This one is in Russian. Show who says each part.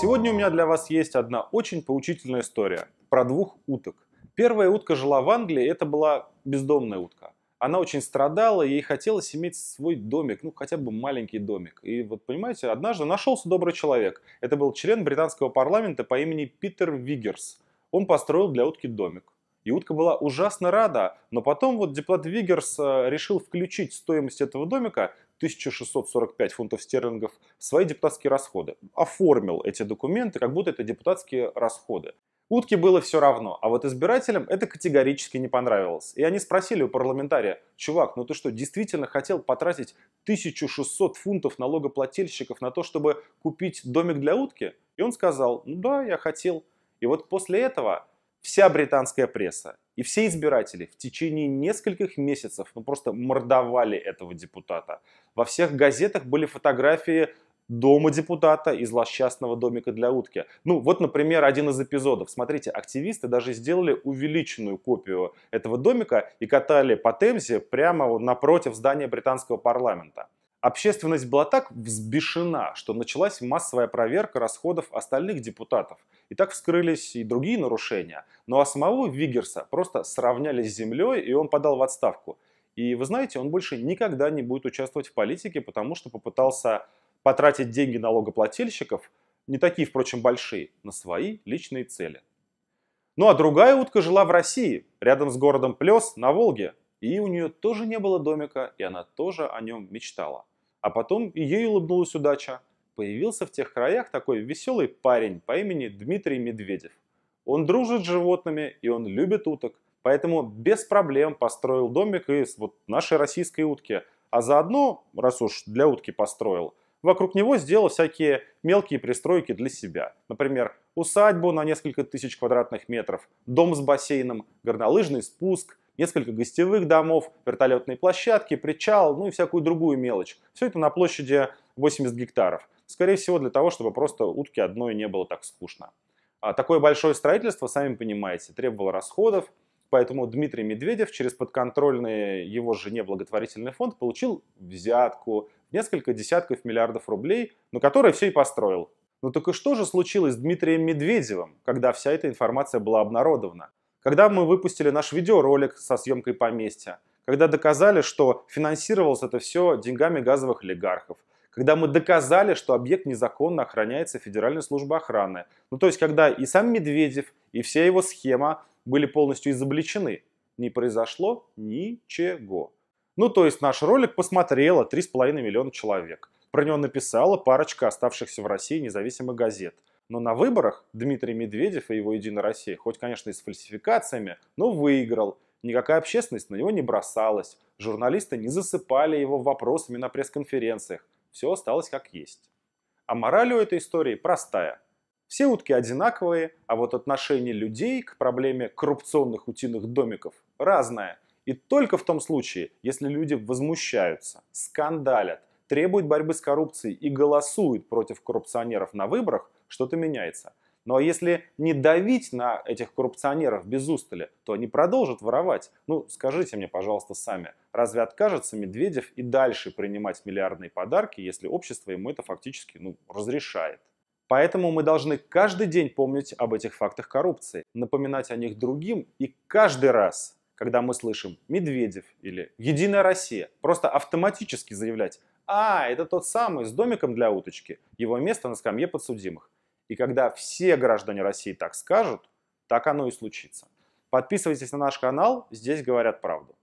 Speaker 1: Сегодня у меня для вас есть одна очень поучительная история про двух уток. Первая утка жила в Англии, это была бездомная утка. Она очень страдала, ей хотелось иметь свой домик, ну хотя бы маленький домик. И вот понимаете, однажды нашелся добрый человек. Это был член британского парламента по имени Питер Вигерс. Он построил для утки домик. И утка была ужасно рада, но потом вот депутат Вигерс э, решил включить стоимость этого домика 1645 фунтов стерлингов свои депутатские расходы. Оформил эти документы, как будто это депутатские расходы. Утке было все равно, а вот избирателям это категорически не понравилось. И они спросили у парламентария, чувак, ну ты что, действительно хотел потратить 1600 фунтов налогоплательщиков на то, чтобы купить домик для утки? И он сказал, ну да, я хотел. И вот после этого вся британская пресса и все избиратели в течение нескольких месяцев ну, просто мордовали этого депутата. Во всех газетах были фотографии дома депутата из злосчастного домика для утки. Ну, вот, например, один из эпизодов. Смотрите, активисты даже сделали увеличенную копию этого домика и катали по Темзе прямо напротив здания британского парламента. Общественность была так взбешена, что началась массовая проверка расходов остальных депутатов. И так вскрылись и другие нарушения. Ну а самого Вигерса просто сравняли с землей, и он подал в отставку. И вы знаете, он больше никогда не будет участвовать в политике, потому что попытался потратить деньги налогоплательщиков, не такие, впрочем, большие, на свои личные цели. Ну а другая утка жила в России, рядом с городом Плес, на Волге. И у нее тоже не было домика, и она тоже о нем мечтала. А потом ей улыбнулась удача. Появился в тех краях такой веселый парень по имени Дмитрий Медведев. Он дружит с животными и он любит уток, поэтому без проблем построил домик из вот нашей российской утки. А заодно, раз уж для утки построил, вокруг него сделал всякие мелкие пристройки для себя. Например, усадьбу на несколько тысяч квадратных метров, дом с бассейном, горнолыжный спуск – несколько гостевых домов, вертолетные площадки, причал, ну и всякую другую мелочь. Все это на площади 80 гектаров. Скорее всего, для того, чтобы просто утки одной не было так скучно. А такое большое строительство, сами понимаете, требовало расходов, поэтому Дмитрий Медведев через подконтрольный его жене благотворительный фонд получил взятку несколько десятков миллиардов рублей, на которые все и построил. Ну так и что же случилось с Дмитрием Медведевым, когда вся эта информация была обнародована? когда мы выпустили наш видеоролик со съемкой поместья, когда доказали, что финансировалось это все деньгами газовых олигархов, когда мы доказали, что объект незаконно охраняется Федеральной службой охраны. Ну то есть, когда и сам Медведев, и вся его схема были полностью изобличены, не произошло ничего. Ну то есть, наш ролик посмотрело 3,5 миллиона человек. Про него написала парочка оставшихся в России независимых газет – но на выборах Дмитрий Медведев и его «Единая Россия», хоть, конечно, и с фальсификациями, но выиграл. Никакая общественность на него не бросалась. Журналисты не засыпали его вопросами на пресс-конференциях. Все осталось как есть. А мораль у этой истории простая. Все утки одинаковые, а вот отношение людей к проблеме коррупционных утиных домиков разное. И только в том случае, если люди возмущаются, скандалят, требуют борьбы с коррупцией и голосуют против коррупционеров на выборах, что-то меняется. Но ну, а если не давить на этих коррупционеров без устали, то они продолжат воровать. Ну, скажите мне, пожалуйста, сами, разве откажется Медведев и дальше принимать миллиардные подарки, если общество ему это фактически ну, разрешает? Поэтому мы должны каждый день помнить об этих фактах коррупции, напоминать о них другим и каждый раз, когда мы слышим «Медведев» или «Единая Россия», просто автоматически заявлять «А, это тот самый с домиком для уточки, его место на скамье подсудимых». И когда все граждане России так скажут, так оно и случится. Подписывайтесь на наш канал, здесь говорят правду.